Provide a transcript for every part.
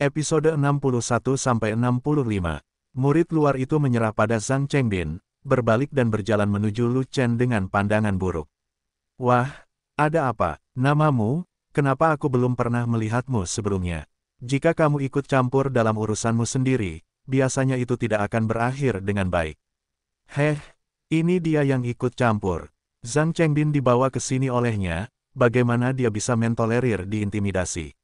Episode 61-65, murid luar itu menyerah pada Zhang Chengbin, berbalik dan berjalan menuju Lu Chen dengan pandangan buruk. Wah, ada apa? Namamu? Kenapa aku belum pernah melihatmu sebelumnya? Jika kamu ikut campur dalam urusanmu sendiri, biasanya itu tidak akan berakhir dengan baik. Heh, ini dia yang ikut campur. Zhang Chengbin dibawa ke sini olehnya, bagaimana dia bisa mentolerir diintimidasi.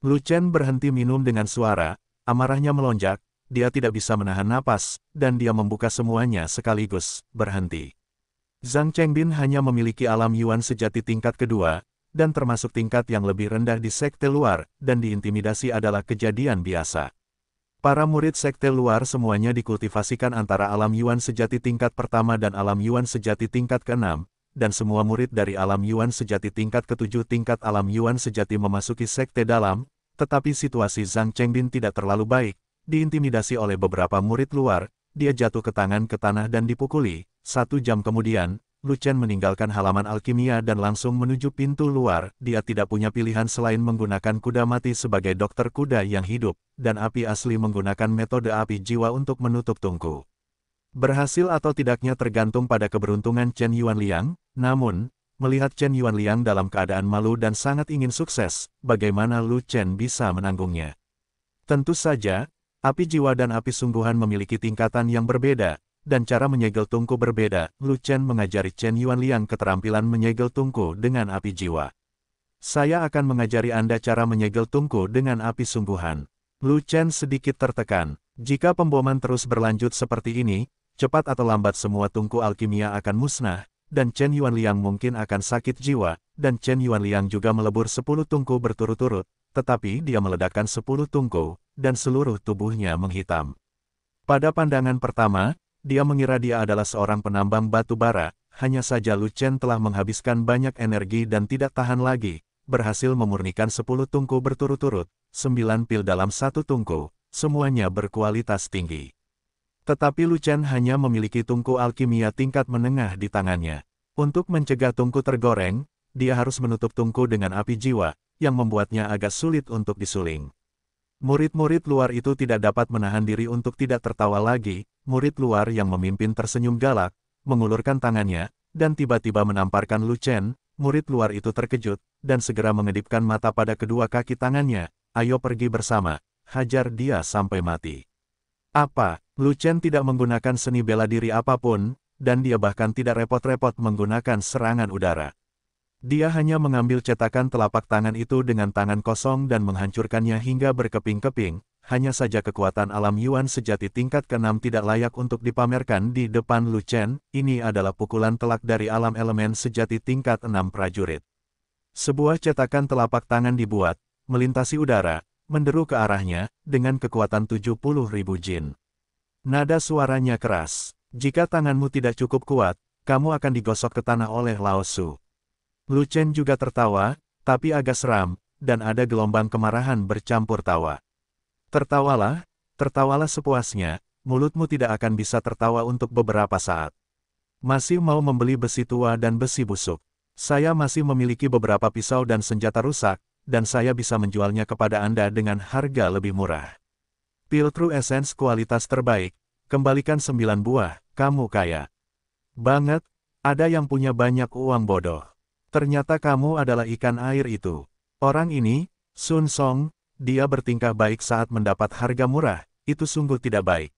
Lu Chen berhenti minum dengan suara, amarahnya melonjak, dia tidak bisa menahan napas, dan dia membuka semuanya sekaligus, berhenti. Zhang Chengbin hanya memiliki alam Yuan sejati tingkat kedua, dan termasuk tingkat yang lebih rendah di sekte luar, dan diintimidasi adalah kejadian biasa. Para murid sekte luar semuanya dikultivasikan antara alam Yuan sejati tingkat pertama dan alam Yuan sejati tingkat keenam, dan semua murid dari alam Yuan sejati tingkat ketujuh tingkat alam Yuan sejati memasuki sekte dalam, tetapi situasi Zhang Chengbin tidak terlalu baik, diintimidasi oleh beberapa murid luar, dia jatuh ke tangan ke tanah dan dipukuli. Satu jam kemudian, Lu Chen meninggalkan halaman alkimia dan langsung menuju pintu luar, dia tidak punya pilihan selain menggunakan kuda mati sebagai dokter kuda yang hidup, dan api asli menggunakan metode api jiwa untuk menutup tungku. Berhasil atau tidaknya tergantung pada keberuntungan Chen Yuan Liang, namun, melihat Chen Yuan Liang dalam keadaan malu dan sangat ingin sukses, bagaimana Lu Chen bisa menanggungnya? Tentu saja, api jiwa dan api sungguhan memiliki tingkatan yang berbeda, dan cara menyegel tungku berbeda, Lu Chen mengajari Chen Yuan Liang keterampilan menyegel tungku dengan api jiwa. Saya akan mengajari Anda cara menyegel tungku dengan api sungguhan. Lu Chen sedikit tertekan. Jika pemboman terus berlanjut seperti ini, cepat atau lambat semua tungku alkimia akan musnah, dan Chen Yuanliang mungkin akan sakit jiwa, dan Chen Yuanliang juga melebur sepuluh tungku berturut-turut, tetapi dia meledakkan sepuluh tungku, dan seluruh tubuhnya menghitam. Pada pandangan pertama, dia mengira dia adalah seorang penambang batu bara, hanya saja Lu Chen telah menghabiskan banyak energi dan tidak tahan lagi, berhasil memurnikan sepuluh tungku berturut-turut, sembilan pil dalam satu tungku, semuanya berkualitas tinggi. Tetapi Luchen hanya memiliki tungku alkimia tingkat menengah di tangannya. Untuk mencegah tungku tergoreng, dia harus menutup tungku dengan api jiwa, yang membuatnya agak sulit untuk disuling. Murid-murid luar itu tidak dapat menahan diri untuk tidak tertawa lagi, murid luar yang memimpin tersenyum galak, mengulurkan tangannya, dan tiba-tiba menamparkan Lu Chen, murid luar itu terkejut, dan segera mengedipkan mata pada kedua kaki tangannya, ayo pergi bersama, hajar dia sampai mati. Apa, Lu Chen tidak menggunakan seni bela diri apapun, dan dia bahkan tidak repot-repot menggunakan serangan udara. Dia hanya mengambil cetakan telapak tangan itu dengan tangan kosong dan menghancurkannya hingga berkeping-keping, hanya saja kekuatan alam Yuan sejati tingkat ke-6 tidak layak untuk dipamerkan di depan Lu Chen, ini adalah pukulan telak dari alam elemen sejati tingkat 6 prajurit. Sebuah cetakan telapak tangan dibuat, melintasi udara, menderu ke arahnya, dengan kekuatan 70 ribu jin. Nada suaranya keras. Jika tanganmu tidak cukup kuat, kamu akan digosok ke tanah oleh Lao Lu Chen juga tertawa, tapi agak seram, dan ada gelombang kemarahan bercampur tawa. Tertawalah, tertawalah sepuasnya, mulutmu tidak akan bisa tertawa untuk beberapa saat. Masih mau membeli besi tua dan besi busuk. Saya masih memiliki beberapa pisau dan senjata rusak, dan saya bisa menjualnya kepada Anda dengan harga lebih murah. Peel True Essence kualitas terbaik, kembalikan sembilan buah, kamu kaya. Banget, ada yang punya banyak uang bodoh. Ternyata kamu adalah ikan air itu. Orang ini, Sun Song, dia bertingkah baik saat mendapat harga murah, itu sungguh tidak baik.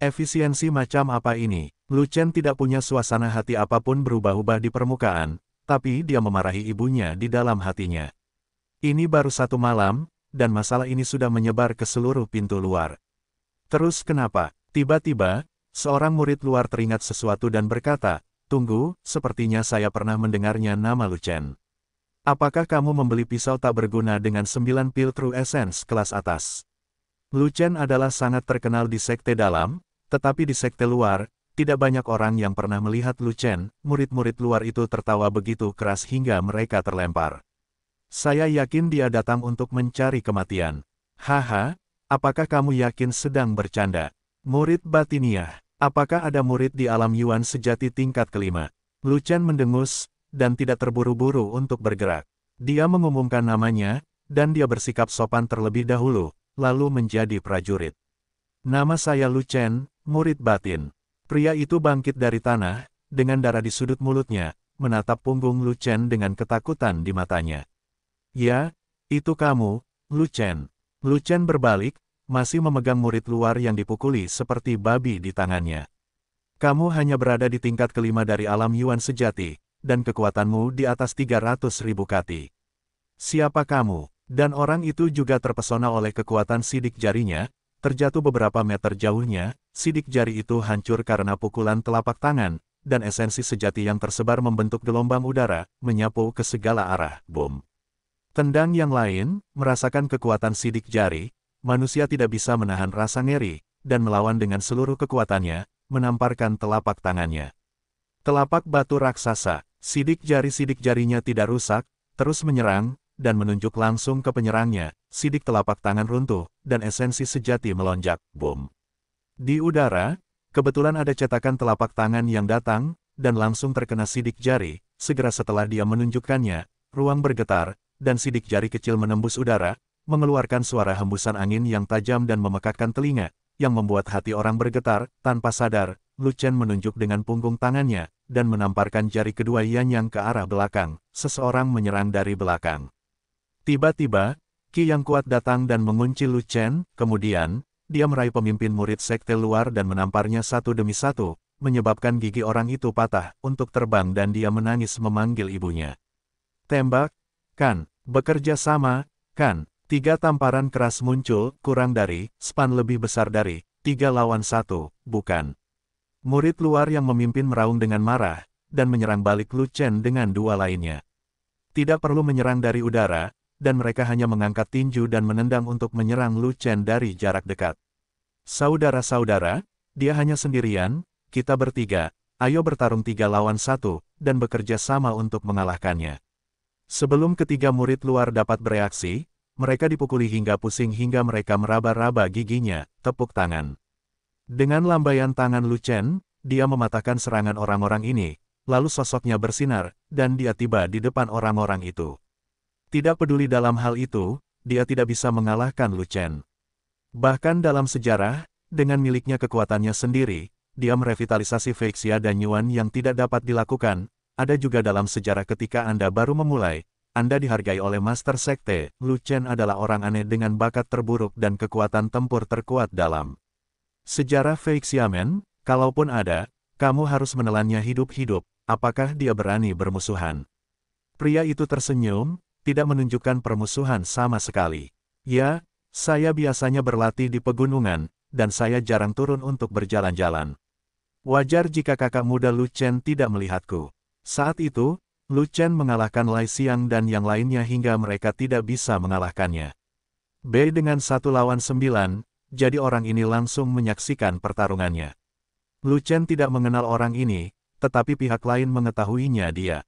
Efisiensi macam apa ini? Lu Chen tidak punya suasana hati apapun berubah-ubah di permukaan, tapi dia memarahi ibunya di dalam hatinya. Ini baru satu malam, dan masalah ini sudah menyebar ke seluruh pintu luar. Terus kenapa? Tiba-tiba, seorang murid luar teringat sesuatu dan berkata, Tunggu, sepertinya saya pernah mendengarnya nama Lucen. Apakah kamu membeli pisau tak berguna dengan sembilan pil True Essence kelas atas? Lucen adalah sangat terkenal di sekte dalam, tetapi di sekte luar, tidak banyak orang yang pernah melihat Lucen, murid-murid luar itu tertawa begitu keras hingga mereka terlempar. Saya yakin dia datang untuk mencari kematian. Haha, apakah kamu yakin sedang bercanda? Murid Batiniah, apakah ada murid di alam Yuan sejati tingkat kelima? Lucian mendengus, dan tidak terburu-buru untuk bergerak. Dia mengumumkan namanya, dan dia bersikap sopan terlebih dahulu, lalu menjadi prajurit. Nama saya Lucian, murid batin. Pria itu bangkit dari tanah, dengan darah di sudut mulutnya, menatap punggung Lucian dengan ketakutan di matanya. Ya, itu kamu, Lu Chen. Lu Chen berbalik, masih memegang murid luar yang dipukuli seperti babi di tangannya. Kamu hanya berada di tingkat kelima dari alam Yuan sejati, dan kekuatanmu di atas 300 ribu kati. Siapa kamu? Dan orang itu juga terpesona oleh kekuatan sidik jarinya, terjatuh beberapa meter jauhnya, sidik jari itu hancur karena pukulan telapak tangan, dan esensi sejati yang tersebar membentuk gelombang udara, menyapu ke segala arah. Bom. Tendang yang lain, merasakan kekuatan sidik jari, manusia tidak bisa menahan rasa ngeri, dan melawan dengan seluruh kekuatannya, menamparkan telapak tangannya. Telapak batu raksasa, sidik jari-sidik jarinya tidak rusak, terus menyerang, dan menunjuk langsung ke penyerangnya, sidik telapak tangan runtuh, dan esensi sejati melonjak, boom Di udara, kebetulan ada cetakan telapak tangan yang datang, dan langsung terkena sidik jari, segera setelah dia menunjukkannya, ruang bergetar, dan sidik jari kecil menembus udara, mengeluarkan suara hembusan angin yang tajam dan memekakkan telinga, yang membuat hati orang bergetar, tanpa sadar, Lu Chen menunjuk dengan punggung tangannya, dan menamparkan jari kedua Yan Yang ke arah belakang. Seseorang menyerang dari belakang. Tiba-tiba, Ki yang kuat datang dan mengunci Lu Chen, kemudian, dia meraih pemimpin murid sekte luar dan menamparnya satu demi satu, menyebabkan gigi orang itu patah untuk terbang dan dia menangis memanggil ibunya. Tembak, kan, bekerja sama, kan, tiga tamparan keras muncul, kurang dari, span lebih besar dari, tiga lawan satu, bukan. Murid luar yang memimpin meraung dengan marah, dan menyerang balik Lu Chen dengan dua lainnya. Tidak perlu menyerang dari udara, dan mereka hanya mengangkat tinju dan menendang untuk menyerang Lu Chen dari jarak dekat. Saudara-saudara, dia hanya sendirian, kita bertiga, ayo bertarung tiga lawan satu, dan bekerja sama untuk mengalahkannya. Sebelum ketiga murid luar dapat bereaksi, mereka dipukuli hingga pusing hingga mereka meraba-raba giginya, tepuk tangan. Dengan lambaian tangan Lucen, dia mematahkan serangan orang-orang ini, lalu sosoknya bersinar, dan dia tiba di depan orang-orang itu. Tidak peduli dalam hal itu, dia tidak bisa mengalahkan Lucen. Bahkan dalam sejarah, dengan miliknya kekuatannya sendiri, dia merevitalisasi Feixia dan Yuan yang tidak dapat dilakukan, ada juga dalam sejarah ketika Anda baru memulai, Anda dihargai oleh Master Sekte, Lu Chen adalah orang aneh dengan bakat terburuk dan kekuatan tempur terkuat dalam sejarah Fei Xiamen, kalaupun ada, kamu harus menelannya hidup-hidup, apakah dia berani bermusuhan? Pria itu tersenyum, tidak menunjukkan permusuhan sama sekali. Ya, saya biasanya berlatih di pegunungan, dan saya jarang turun untuk berjalan-jalan. Wajar jika kakak muda Lu Chen tidak melihatku. Saat itu, Lu Chen mengalahkan Lai Xiang dan yang lainnya hingga mereka tidak bisa mengalahkannya. B dengan satu lawan sembilan, jadi orang ini langsung menyaksikan pertarungannya. Lu Chen tidak mengenal orang ini, tetapi pihak lain mengetahuinya dia.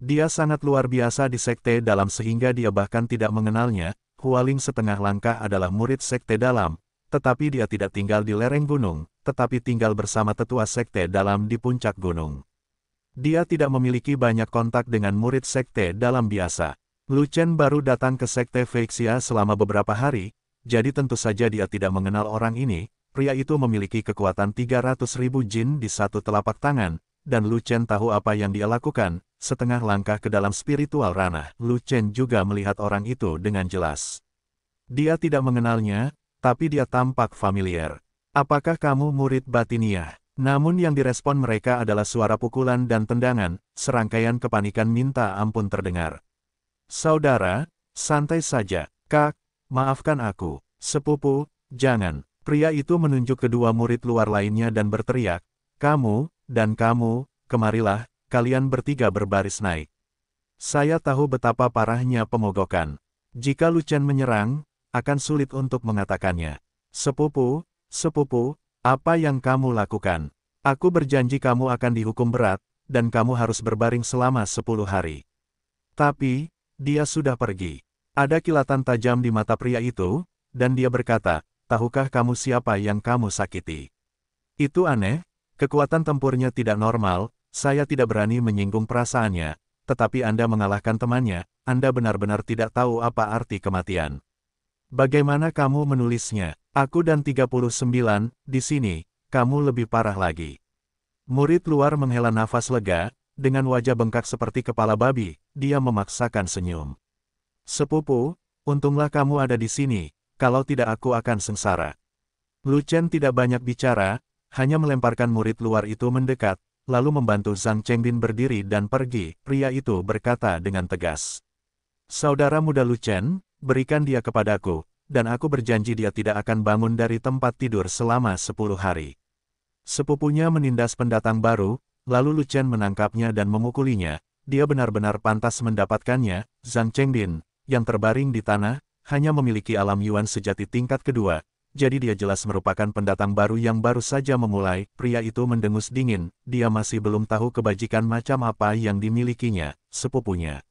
Dia sangat luar biasa di sekte dalam sehingga dia bahkan tidak mengenalnya, Hualing setengah langkah adalah murid sekte dalam, tetapi dia tidak tinggal di lereng gunung, tetapi tinggal bersama tetua sekte dalam di puncak gunung. Dia tidak memiliki banyak kontak dengan murid sekte dalam biasa. Lu Chen baru datang ke sekte Feixia selama beberapa hari, jadi tentu saja dia tidak mengenal orang ini. Pria itu memiliki kekuatan 300 ribu jin di satu telapak tangan, dan Lu Chen tahu apa yang dia lakukan, setengah langkah ke dalam spiritual ranah. Lu Chen juga melihat orang itu dengan jelas. Dia tidak mengenalnya, tapi dia tampak familiar. Apakah kamu murid Batiniah? Namun yang direspon mereka adalah suara pukulan dan tendangan, serangkaian kepanikan minta ampun terdengar. Saudara, santai saja, kak, maafkan aku, sepupu, jangan. Pria itu menunjuk kedua murid luar lainnya dan berteriak, kamu, dan kamu, kemarilah, kalian bertiga berbaris naik. Saya tahu betapa parahnya pemogokan. Jika Lucen menyerang, akan sulit untuk mengatakannya. Sepupu, sepupu, apa yang kamu lakukan? Aku berjanji kamu akan dihukum berat, dan kamu harus berbaring selama sepuluh hari. Tapi, dia sudah pergi. Ada kilatan tajam di mata pria itu, dan dia berkata, tahukah kamu siapa yang kamu sakiti? Itu aneh, kekuatan tempurnya tidak normal, saya tidak berani menyinggung perasaannya, tetapi Anda mengalahkan temannya, Anda benar-benar tidak tahu apa arti kematian. Bagaimana kamu menulisnya? Aku dan 39, di sini, kamu lebih parah lagi. Murid luar menghela nafas lega, dengan wajah bengkak seperti kepala babi, dia memaksakan senyum. Sepupu, untunglah kamu ada di sini, kalau tidak aku akan sengsara. Lu Chen tidak banyak bicara, hanya melemparkan murid luar itu mendekat, lalu membantu Zhang Chengbin berdiri dan pergi, pria itu berkata dengan tegas. Saudara muda Lu Chen, berikan dia kepadaku, dan aku berjanji dia tidak akan bangun dari tempat tidur selama sepuluh hari. Sepupunya menindas pendatang baru, lalu Lu menangkapnya dan memukulinya, dia benar-benar pantas mendapatkannya, Zhang Chengdin, yang terbaring di tanah, hanya memiliki alam Yuan sejati tingkat kedua, jadi dia jelas merupakan pendatang baru yang baru saja memulai, pria itu mendengus dingin, dia masih belum tahu kebajikan macam apa yang dimilikinya, sepupunya.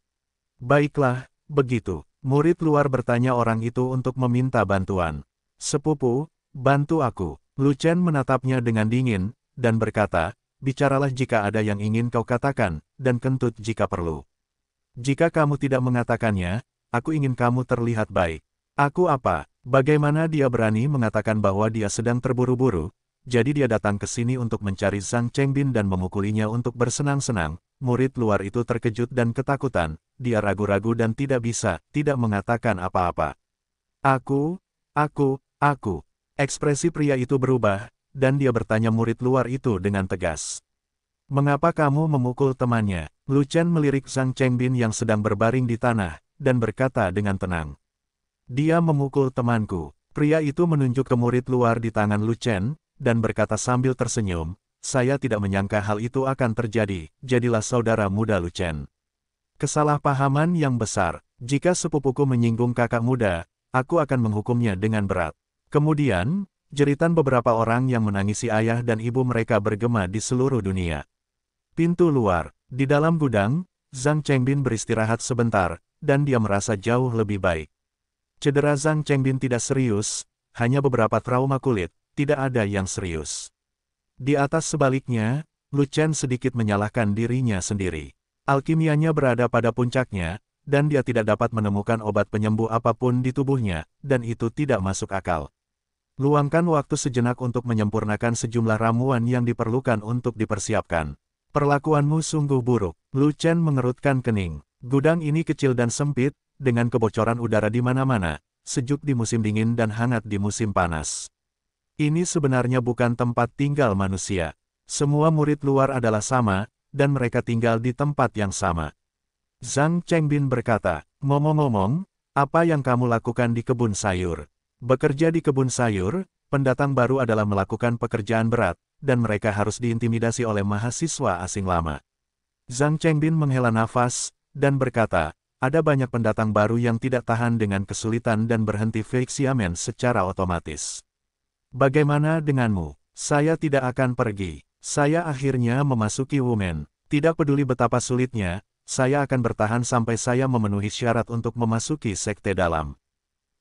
Baiklah, begitu. Murid luar bertanya orang itu untuk meminta bantuan. Sepupu, bantu aku. Chen menatapnya dengan dingin, dan berkata, bicaralah jika ada yang ingin kau katakan, dan kentut jika perlu. Jika kamu tidak mengatakannya, aku ingin kamu terlihat baik. Aku apa? Bagaimana dia berani mengatakan bahwa dia sedang terburu-buru? Jadi dia datang ke sini untuk mencari Zhang Chengbin dan memukulinya untuk bersenang-senang. Murid luar itu terkejut dan ketakutan, dia ragu-ragu dan tidak bisa, tidak mengatakan apa-apa. Aku, aku, aku. Ekspresi pria itu berubah, dan dia bertanya murid luar itu dengan tegas. Mengapa kamu memukul temannya? Lu Chen melirik Zhang Chengbin yang sedang berbaring di tanah, dan berkata dengan tenang. Dia memukul temanku. Pria itu menunjuk ke murid luar di tangan Lu Chen, dan berkata sambil tersenyum, saya tidak menyangka hal itu akan terjadi, jadilah saudara muda Lu Chen. Kesalahpahaman yang besar, jika sepupuku menyinggung kakak muda, aku akan menghukumnya dengan berat. Kemudian, jeritan beberapa orang yang menangisi ayah dan ibu mereka bergema di seluruh dunia. Pintu luar, di dalam gudang, Zhang Chengbin beristirahat sebentar, dan dia merasa jauh lebih baik. Cedera Zhang Chengbin tidak serius, hanya beberapa trauma kulit, tidak ada yang serius. Di atas sebaliknya, Lu Chen sedikit menyalahkan dirinya sendiri. Alkimianya berada pada puncaknya, dan dia tidak dapat menemukan obat penyembuh apapun di tubuhnya, dan itu tidak masuk akal. Luangkan waktu sejenak untuk menyempurnakan sejumlah ramuan yang diperlukan untuk dipersiapkan. Perlakuanmu sungguh buruk. Lu Chen mengerutkan kening. Gudang ini kecil dan sempit, dengan kebocoran udara di mana-mana, sejuk di musim dingin dan hangat di musim panas. Ini sebenarnya bukan tempat tinggal manusia. Semua murid luar adalah sama, dan mereka tinggal di tempat yang sama. Zhang Chengbin berkata, ngomong-ngomong, apa yang kamu lakukan di kebun sayur? Bekerja di kebun sayur, pendatang baru adalah melakukan pekerjaan berat, dan mereka harus diintimidasi oleh mahasiswa asing lama. Zhang Chengbin menghela nafas, dan berkata, ada banyak pendatang baru yang tidak tahan dengan kesulitan dan berhenti fiksiamen secara otomatis. Bagaimana denganmu? Saya tidak akan pergi. Saya akhirnya memasuki Wumen. Tidak peduli betapa sulitnya, saya akan bertahan sampai saya memenuhi syarat untuk memasuki sekte dalam.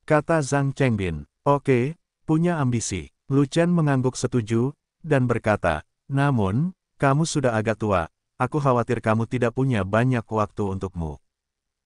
Kata Zhang Chengbin. Oke, punya ambisi. Lu Chen mengangguk setuju, dan berkata, namun, kamu sudah agak tua, aku khawatir kamu tidak punya banyak waktu untukmu.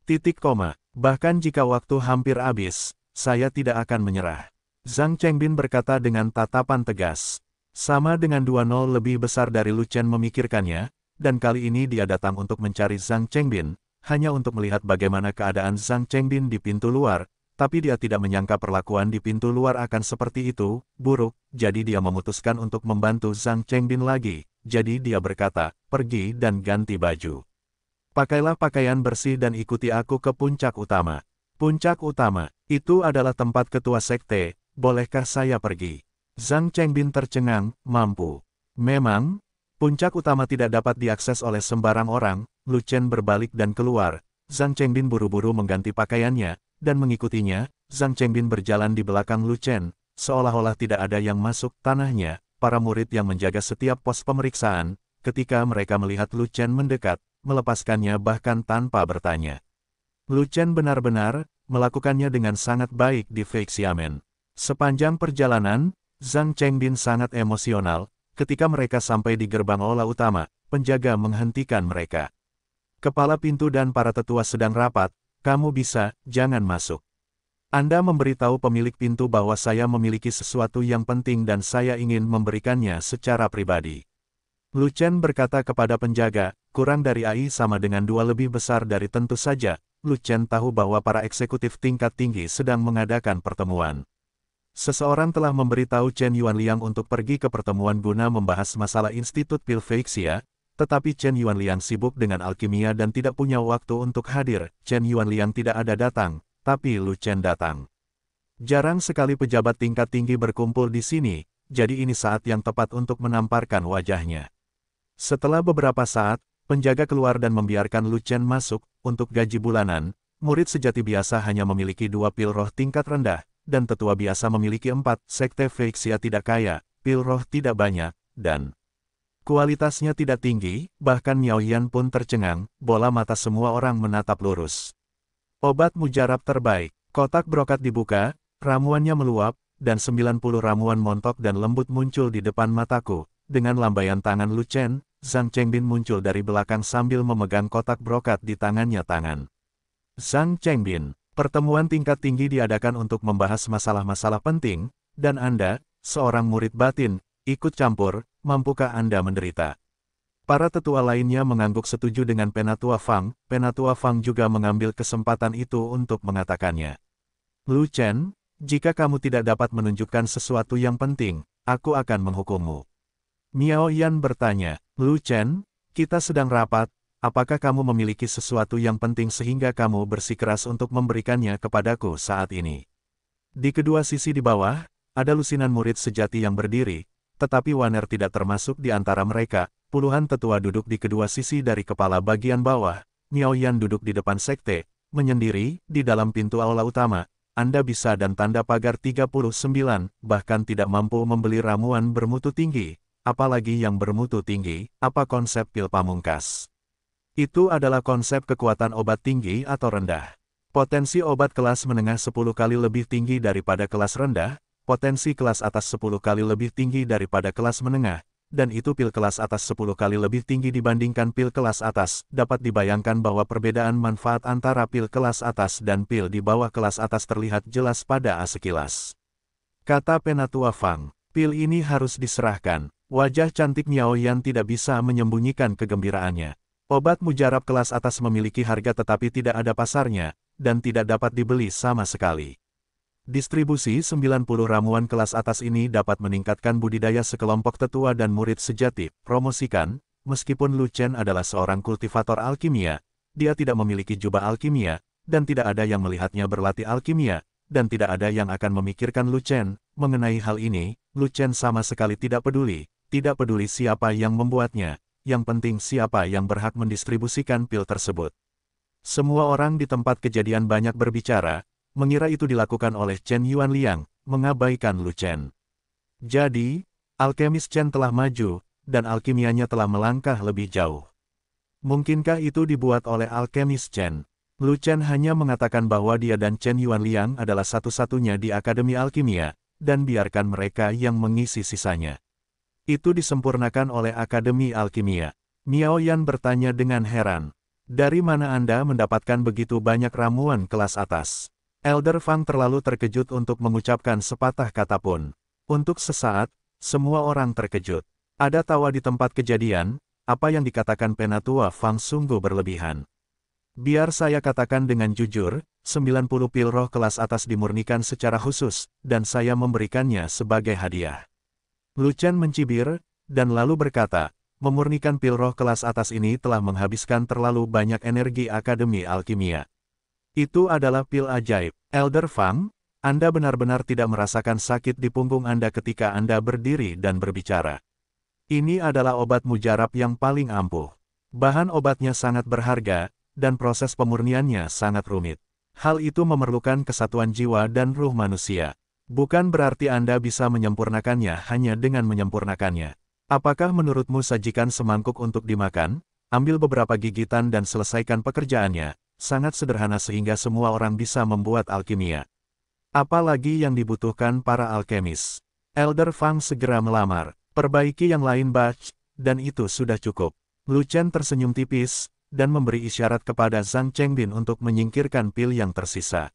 Titik koma, bahkan jika waktu hampir habis, saya tidak akan menyerah. Zhang Chengbin berkata dengan tatapan tegas, sama dengan dua nol lebih besar dari Lu Chen memikirkannya, dan kali ini dia datang untuk mencari Zhang Chengbin, hanya untuk melihat bagaimana keadaan Zhang Chengbin di pintu luar, tapi dia tidak menyangka perlakuan di pintu luar akan seperti itu, buruk, jadi dia memutuskan untuk membantu Zhang Chengbin lagi, jadi dia berkata, pergi dan ganti baju. Pakailah pakaian bersih dan ikuti aku ke puncak utama. Puncak utama, itu adalah tempat ketua sekte, bolehkah saya pergi? Zhang Chengbin tercengang, mampu. Memang, puncak utama tidak dapat diakses oleh sembarang orang, Lu Chen berbalik dan keluar. Zhang Chengbin buru-buru mengganti pakaiannya, dan mengikutinya, Zhang Chengbin berjalan di belakang Lu Chen, seolah-olah tidak ada yang masuk tanahnya, para murid yang menjaga setiap pos pemeriksaan, ketika mereka melihat Lu Chen mendekat, melepaskannya bahkan tanpa bertanya. Lu Chen benar-benar, melakukannya dengan sangat baik di Feixiamen. Sepanjang perjalanan, Zhang Chengbin sangat emosional, ketika mereka sampai di gerbang olah utama, penjaga menghentikan mereka. Kepala pintu dan para tetua sedang rapat, kamu bisa, jangan masuk. Anda memberitahu pemilik pintu bahwa saya memiliki sesuatu yang penting dan saya ingin memberikannya secara pribadi. Lu Chen berkata kepada penjaga, kurang dari AI sama dengan dua lebih besar dari tentu saja, Lu Chen tahu bahwa para eksekutif tingkat tinggi sedang mengadakan pertemuan. Seseorang telah memberitahu Chen Yuanliang untuk pergi ke pertemuan guna membahas masalah Institut Pil tetapi Chen Yuanliang sibuk dengan alkimia dan tidak punya waktu untuk hadir. Chen Yuanliang tidak ada datang, tapi Lu Chen datang. Jarang sekali pejabat tingkat tinggi berkumpul di sini, jadi ini saat yang tepat untuk menamparkan wajahnya. Setelah beberapa saat, penjaga keluar dan membiarkan Lu Chen masuk, untuk gaji bulanan, murid sejati biasa hanya memiliki dua pil roh tingkat rendah, dan tetua biasa memiliki empat, sekte Feixia tidak kaya, pil roh tidak banyak, dan kualitasnya tidak tinggi, bahkan Miao Yan pun tercengang, bola mata semua orang menatap lurus. Obat mujarab terbaik, kotak brokat dibuka, ramuannya meluap, dan 90 ramuan montok dan lembut muncul di depan mataku, dengan lambaian tangan Lu Chen, Zhang Chengbin muncul dari belakang sambil memegang kotak brokat di tangannya tangan. Zhang Chengbin, Pertemuan tingkat tinggi diadakan untuk membahas masalah-masalah penting, dan Anda, seorang murid batin, ikut campur, mampukah Anda menderita? Para tetua lainnya mengangguk setuju dengan Penatua Fang, Penatua Fang juga mengambil kesempatan itu untuk mengatakannya. Lu Chen, jika kamu tidak dapat menunjukkan sesuatu yang penting, aku akan menghukummu. Miao Yan bertanya, Lu Chen, kita sedang rapat, apakah kamu memiliki sesuatu yang penting sehingga kamu bersikeras untuk memberikannya kepadaku saat ini? Di kedua sisi di bawah, ada lusinan murid sejati yang berdiri, tetapi Waner tidak termasuk di antara mereka, puluhan tetua duduk di kedua sisi dari kepala bagian bawah, Miao Yan duduk di depan sekte, menyendiri, di dalam pintu aula utama, Anda bisa dan tanda pagar 39, bahkan tidak mampu membeli ramuan bermutu tinggi, apalagi yang bermutu tinggi, apa konsep pil pamungkas. Itu adalah konsep kekuatan obat tinggi atau rendah. Potensi obat kelas menengah 10 kali lebih tinggi daripada kelas rendah, potensi kelas atas 10 kali lebih tinggi daripada kelas menengah, dan itu pil kelas atas 10 kali lebih tinggi dibandingkan pil kelas atas. Dapat dibayangkan bahwa perbedaan manfaat antara pil kelas atas dan pil di bawah kelas atas terlihat jelas pada A sekilas. Kata Penatua Fang, pil ini harus diserahkan. Wajah cantik Miao Yan tidak bisa menyembunyikan kegembiraannya. Obat mujarab kelas atas memiliki harga tetapi tidak ada pasarnya, dan tidak dapat dibeli sama sekali. Distribusi 90 ramuan kelas atas ini dapat meningkatkan budidaya sekelompok tetua dan murid sejati, promosikan, meskipun Lu Chen adalah seorang kultivator alkimia, dia tidak memiliki jubah alkimia, dan tidak ada yang melihatnya berlatih alkimia, dan tidak ada yang akan memikirkan Lu Chen. Mengenai hal ini, Lu Chen sama sekali tidak peduli, tidak peduli siapa yang membuatnya, yang penting siapa yang berhak mendistribusikan pil tersebut. Semua orang di tempat kejadian banyak berbicara, mengira itu dilakukan oleh Chen Yuan Liang, mengabaikan Lu Chen. Jadi, alkemis Chen telah maju, dan alkimianya telah melangkah lebih jauh. Mungkinkah itu dibuat oleh alkemis Chen? Lu Chen hanya mengatakan bahwa dia dan Chen Yuan Liang adalah satu-satunya di Akademi Alkimia, dan biarkan mereka yang mengisi sisanya. Itu disempurnakan oleh Akademi Alkimia. Miao Yan bertanya dengan heran. Dari mana Anda mendapatkan begitu banyak ramuan kelas atas? Elder Fang terlalu terkejut untuk mengucapkan sepatah kata pun. Untuk sesaat, semua orang terkejut. Ada tawa di tempat kejadian, apa yang dikatakan Penatua Fang sungguh berlebihan. Biar saya katakan dengan jujur, 90 pil roh kelas atas dimurnikan secara khusus, dan saya memberikannya sebagai hadiah. Lucian mencibir, dan lalu berkata, memurnikan pil roh kelas atas ini telah menghabiskan terlalu banyak energi Akademi Alkimia. Itu adalah pil ajaib. Elder Fang, Anda benar-benar tidak merasakan sakit di punggung Anda ketika Anda berdiri dan berbicara. Ini adalah obat mujarab yang paling ampuh. Bahan obatnya sangat berharga, dan proses pemurniannya sangat rumit. Hal itu memerlukan kesatuan jiwa dan ruh manusia. Bukan berarti Anda bisa menyempurnakannya hanya dengan menyempurnakannya. Apakah menurutmu sajikan semangkuk untuk dimakan, ambil beberapa gigitan dan selesaikan pekerjaannya, sangat sederhana sehingga semua orang bisa membuat alkimia. Apalagi yang dibutuhkan para alkemis. Elder Fang segera melamar, perbaiki yang lain batch, dan itu sudah cukup. Lu Chen tersenyum tipis, dan memberi isyarat kepada Zhang Chengbin untuk menyingkirkan pil yang tersisa.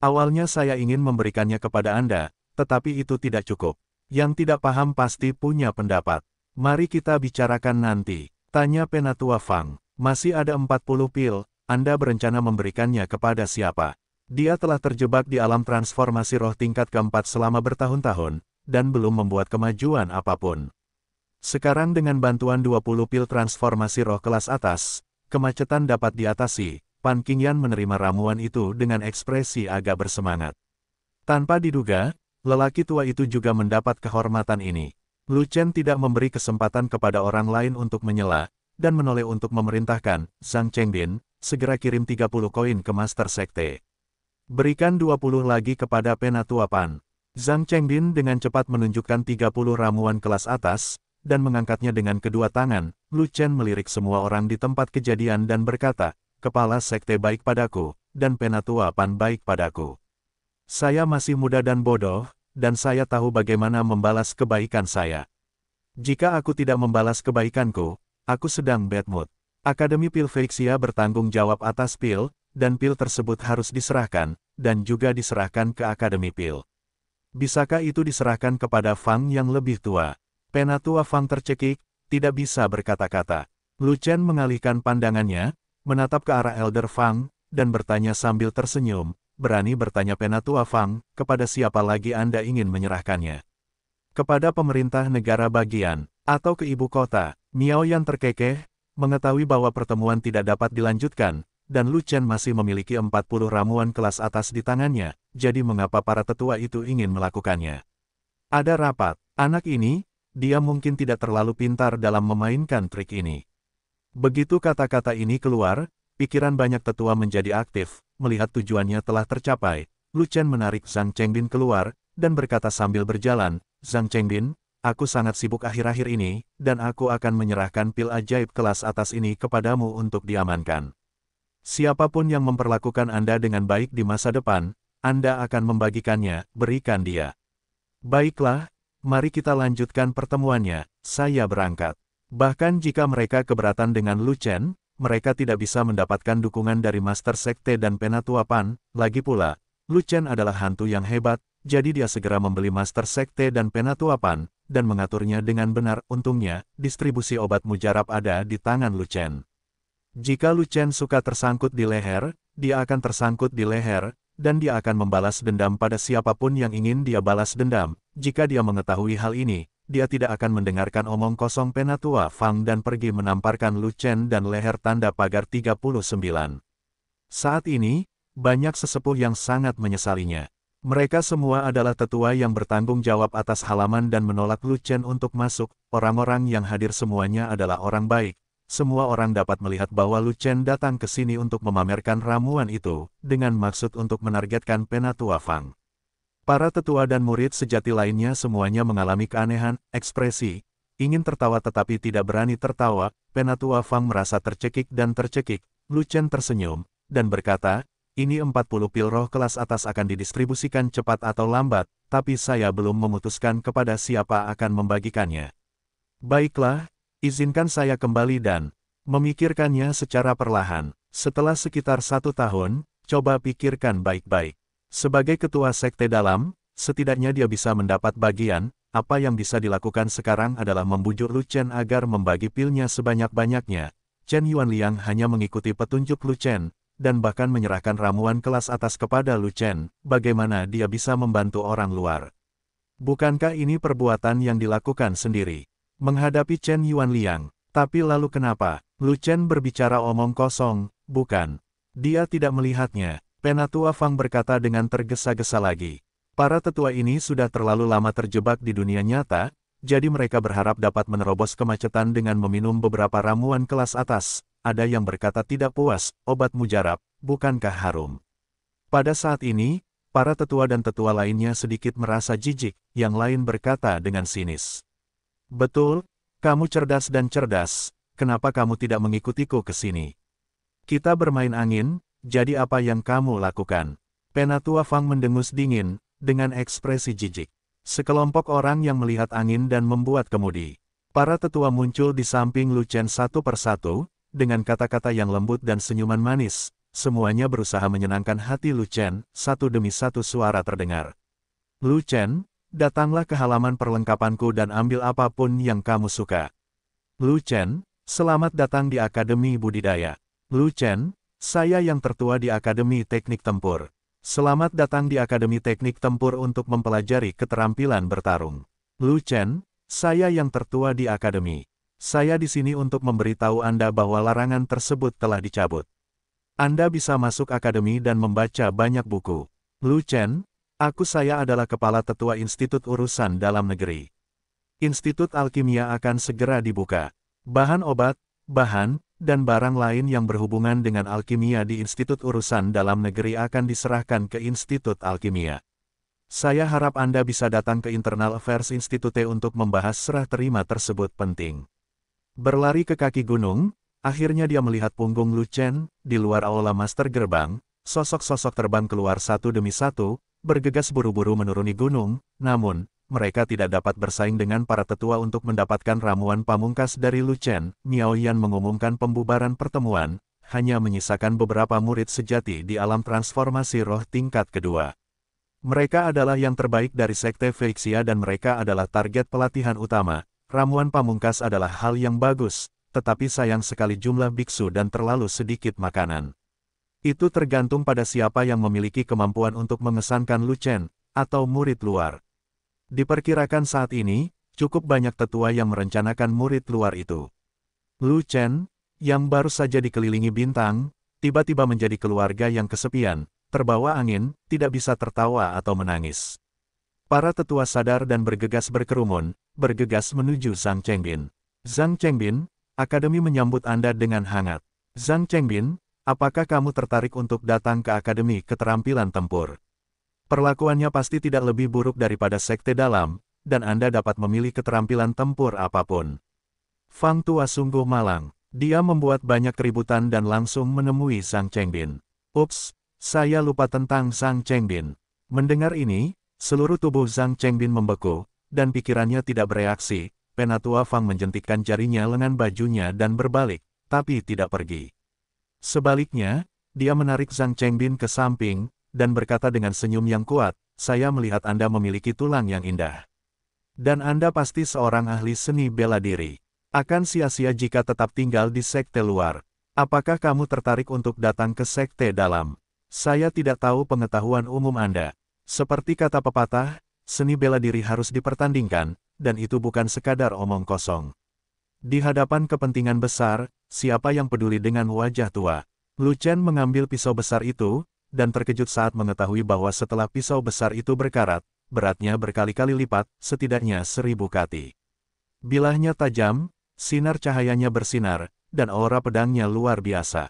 Awalnya saya ingin memberikannya kepada Anda, tetapi itu tidak cukup. Yang tidak paham pasti punya pendapat. Mari kita bicarakan nanti. Tanya Penatua Fang. Masih ada 40 pil, Anda berencana memberikannya kepada siapa? Dia telah terjebak di alam transformasi roh tingkat keempat selama bertahun-tahun, dan belum membuat kemajuan apapun. Sekarang dengan bantuan 20 pil transformasi roh kelas atas, kemacetan dapat diatasi, Pan Qingyan menerima ramuan itu dengan ekspresi agak bersemangat. Tanpa diduga, lelaki tua itu juga mendapat kehormatan ini. Lu Chen tidak memberi kesempatan kepada orang lain untuk menyela, dan menoleh untuk memerintahkan, Zhang Chengbin, segera kirim 30 koin ke Master Sekte. Berikan 20 lagi kepada Penatua Pan. Zhang Chengbin dengan cepat menunjukkan 30 ramuan kelas atas, dan mengangkatnya dengan kedua tangan, Lu Chen melirik semua orang di tempat kejadian dan berkata, kepala sekte baik padaku, dan penatua pan baik padaku. Saya masih muda dan bodoh, dan saya tahu bagaimana membalas kebaikan saya. Jika aku tidak membalas kebaikanku, aku sedang bad mood. Akademi Pil Felixia bertanggung jawab atas pil, dan pil tersebut harus diserahkan, dan juga diserahkan ke Akademi Pil. Bisakah itu diserahkan kepada Fang yang lebih tua? Penatua Fang tercekik, tidak bisa berkata-kata. Lu mengalihkan pandangannya, menatap ke arah Elder Fang, dan bertanya sambil tersenyum, berani bertanya Penatua Fang, kepada siapa lagi Anda ingin menyerahkannya? Kepada pemerintah negara bagian, atau ke ibu kota, Miao yang terkekeh, mengetahui bahwa pertemuan tidak dapat dilanjutkan, dan Lu Chen masih memiliki 40 ramuan kelas atas di tangannya, jadi mengapa para tetua itu ingin melakukannya? Ada rapat, anak ini, dia mungkin tidak terlalu pintar dalam memainkan trik ini. Begitu kata-kata ini keluar, pikiran banyak tetua menjadi aktif, melihat tujuannya telah tercapai. Lu Chen menarik Zhang Chengbin keluar, dan berkata sambil berjalan, Zhang Chengbin, aku sangat sibuk akhir-akhir ini, dan aku akan menyerahkan pil ajaib kelas atas ini kepadamu untuk diamankan. Siapapun yang memperlakukan Anda dengan baik di masa depan, Anda akan membagikannya, berikan dia. Baiklah, mari kita lanjutkan pertemuannya, saya berangkat. Bahkan jika mereka keberatan dengan Lu Chen, mereka tidak bisa mendapatkan dukungan dari Master Sekte dan Penatua Pan, lagi pula, Lu Chen adalah hantu yang hebat, jadi dia segera membeli Master Sekte dan Penatua Pan, dan mengaturnya dengan benar. Untungnya, distribusi obat mujarab ada di tangan Lu Chen. Jika Lu Chen suka tersangkut di leher, dia akan tersangkut di leher, dan dia akan membalas dendam pada siapapun yang ingin dia balas dendam. Jika dia mengetahui hal ini, dia tidak akan mendengarkan omong kosong Penatua Fang dan pergi menamparkan Lu Chen dan leher tanda pagar 39. Saat ini, banyak sesepuh yang sangat menyesalinya. Mereka semua adalah tetua yang bertanggung jawab atas halaman dan menolak Lu Chen untuk masuk, orang-orang yang hadir semuanya adalah orang baik. Semua orang dapat melihat bahwa Lu Chen datang ke sini untuk memamerkan ramuan itu, dengan maksud untuk menargetkan Penatua Fang. Para tetua dan murid sejati lainnya semuanya mengalami keanehan, ekspresi, ingin tertawa tetapi tidak berani tertawa, Penatua Fang merasa tercekik dan tercekik, Lu Chen tersenyum, dan berkata, ini 40 pil roh kelas atas akan didistribusikan cepat atau lambat, tapi saya belum memutuskan kepada siapa akan membagikannya. Baiklah, izinkan saya kembali dan memikirkannya secara perlahan. Setelah sekitar satu tahun, coba pikirkan baik-baik. Sebagai ketua sekte dalam, setidaknya dia bisa mendapat bagian, apa yang bisa dilakukan sekarang adalah membujuk Lu Chen agar membagi pilnya sebanyak-banyaknya. Chen Yuan Liang hanya mengikuti petunjuk Lu Chen, dan bahkan menyerahkan ramuan kelas atas kepada Lu Chen, bagaimana dia bisa membantu orang luar. Bukankah ini perbuatan yang dilakukan sendiri? Menghadapi Chen Yuan Liang, tapi lalu kenapa? Lu Chen berbicara omong kosong, bukan. Dia tidak melihatnya, Penatua Fang berkata dengan tergesa-gesa lagi. Para tetua ini sudah terlalu lama terjebak di dunia nyata, jadi mereka berharap dapat menerobos kemacetan dengan meminum beberapa ramuan kelas atas. Ada yang berkata tidak puas, obat mujarab, bukankah harum? Pada saat ini, para tetua dan tetua lainnya sedikit merasa jijik, yang lain berkata dengan sinis. Betul, kamu cerdas dan cerdas, kenapa kamu tidak mengikutiku ke sini? Kita bermain angin, jadi apa yang kamu lakukan? Penatua Fang mendengus dingin, dengan ekspresi jijik. Sekelompok orang yang melihat angin dan membuat kemudi. Para tetua muncul di samping Lu Chen satu persatu, dengan kata-kata yang lembut dan senyuman manis, semuanya berusaha menyenangkan hati Lu Chen, satu demi satu suara terdengar. Lu Chen, datanglah ke halaman perlengkapanku dan ambil apapun yang kamu suka. Lu Chen, selamat datang di Akademi Budidaya. Lu Chen, saya yang tertua di Akademi Teknik Tempur. Selamat datang di Akademi Teknik Tempur untuk mempelajari keterampilan bertarung. Lu Chen, saya yang tertua di Akademi. Saya di sini untuk memberitahu Anda bahwa larangan tersebut telah dicabut. Anda bisa masuk akademi dan membaca banyak buku. Lu Chen, aku saya adalah Kepala Tetua Institut Urusan Dalam Negeri. Institut Alkimia akan segera dibuka. Bahan obat, bahan, dan barang lain yang berhubungan dengan alkimia di Institut Urusan Dalam Negeri akan diserahkan ke Institut Alkimia. Saya harap Anda bisa datang ke Internal Affairs Institute untuk membahas serah terima tersebut penting. Berlari ke kaki gunung, akhirnya dia melihat punggung Lu Chen, di luar aula master gerbang, sosok-sosok terbang keluar satu demi satu, bergegas buru-buru menuruni gunung, namun, mereka tidak dapat bersaing dengan para tetua untuk mendapatkan ramuan pamungkas dari Lu Chen, Miao Yan mengumumkan pembubaran pertemuan, hanya menyisakan beberapa murid sejati di alam transformasi roh tingkat kedua. Mereka adalah yang terbaik dari Sekte Feixia dan mereka adalah target pelatihan utama. Ramuan pamungkas adalah hal yang bagus, tetapi sayang sekali jumlah biksu dan terlalu sedikit makanan. Itu tergantung pada siapa yang memiliki kemampuan untuk mengesankan Lu Chen, atau murid luar. Diperkirakan saat ini, cukup banyak tetua yang merencanakan murid luar itu. Lu Chen, yang baru saja dikelilingi bintang, tiba-tiba menjadi keluarga yang kesepian, terbawa angin, tidak bisa tertawa atau menangis. Para tetua sadar dan bergegas berkerumun, bergegas menuju Zhang Chengbin. Zhang Chengbin, Akademi menyambut Anda dengan hangat. Zhang Chengbin, apakah kamu tertarik untuk datang ke Akademi Keterampilan Tempur? Perlakuannya pasti tidak lebih buruk daripada sekte dalam, dan Anda dapat memilih keterampilan tempur apapun. Fang Tua sungguh malang. Dia membuat banyak keributan dan langsung menemui Sang Chengbin. Ups, saya lupa tentang Sang Chengbin. Mendengar ini, seluruh tubuh Sang Chengbin membeku, dan pikirannya tidak bereaksi, Penatua Fang menjentikkan jarinya lengan bajunya dan berbalik, tapi tidak pergi. Sebaliknya, dia menarik Zhang Chengbin ke samping, dan berkata dengan senyum yang kuat, saya melihat Anda memiliki tulang yang indah. Dan Anda pasti seorang ahli seni bela diri. Akan sia-sia jika tetap tinggal di sekte luar. Apakah kamu tertarik untuk datang ke sekte dalam? Saya tidak tahu pengetahuan umum Anda. Seperti kata pepatah, seni bela diri harus dipertandingkan, dan itu bukan sekadar omong kosong. Di hadapan kepentingan besar, siapa yang peduli dengan wajah tua? Lu Chen mengambil pisau besar itu, dan terkejut saat mengetahui bahwa setelah pisau besar itu berkarat, beratnya berkali-kali lipat, setidaknya seribu kati. Bilahnya tajam, sinar cahayanya bersinar, dan aura pedangnya luar biasa.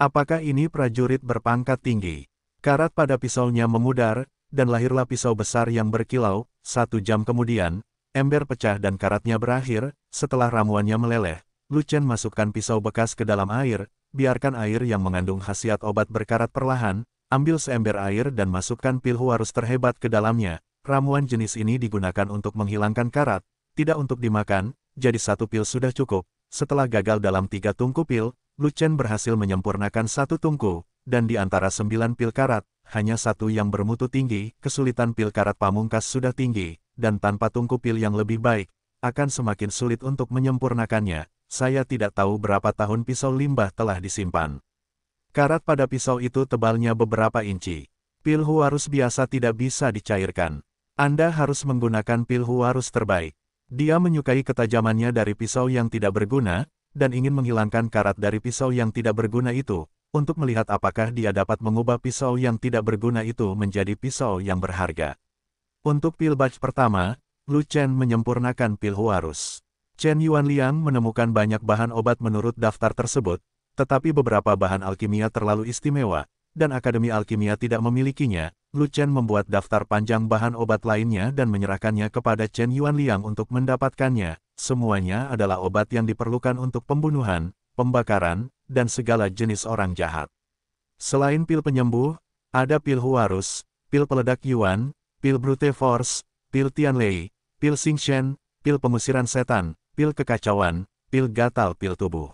Apakah ini prajurit berpangkat tinggi? Karat pada pisaunya memudar, dan lahirlah pisau besar yang berkilau, satu jam kemudian, ember pecah dan karatnya berakhir, setelah ramuannya meleleh, Lucen masukkan pisau bekas ke dalam air, biarkan air yang mengandung khasiat obat berkarat perlahan, ambil seember air dan masukkan pil huarus terhebat ke dalamnya. Ramuan jenis ini digunakan untuk menghilangkan karat, tidak untuk dimakan, jadi satu pil sudah cukup. Setelah gagal dalam tiga tungku pil, Lucen berhasil menyempurnakan satu tungku, dan di antara sembilan pil karat, hanya satu yang bermutu tinggi, kesulitan pil karat pamungkas sudah tinggi, dan tanpa tungku pil yang lebih baik, akan semakin sulit untuk menyempurnakannya saya tidak tahu berapa tahun pisau limbah telah disimpan. Karat pada pisau itu tebalnya beberapa inci. Pil huarus biasa tidak bisa dicairkan. Anda harus menggunakan pil huarus terbaik. Dia menyukai ketajamannya dari pisau yang tidak berguna, dan ingin menghilangkan karat dari pisau yang tidak berguna itu, untuk melihat apakah dia dapat mengubah pisau yang tidak berguna itu menjadi pisau yang berharga. Untuk pil batch pertama, Lu Chen menyempurnakan pil Huarus. Chen Yuan Liang menemukan banyak bahan obat menurut daftar tersebut, tetapi beberapa bahan alkimia terlalu istimewa, dan Akademi Alkimia tidak memilikinya, Lu Chen membuat daftar panjang bahan obat lainnya dan menyerahkannya kepada Chen Yuan Liang untuk mendapatkannya. Semuanya adalah obat yang diperlukan untuk pembunuhan, pembakaran, dan segala jenis orang jahat. Selain pil penyembuh, ada pil Huarus, pil peledak Yuan, pil Brute Force, pil Tianlei, pil Xingxian, pil pengusiran setan, pil kekacauan, pil gatal pil tubuh.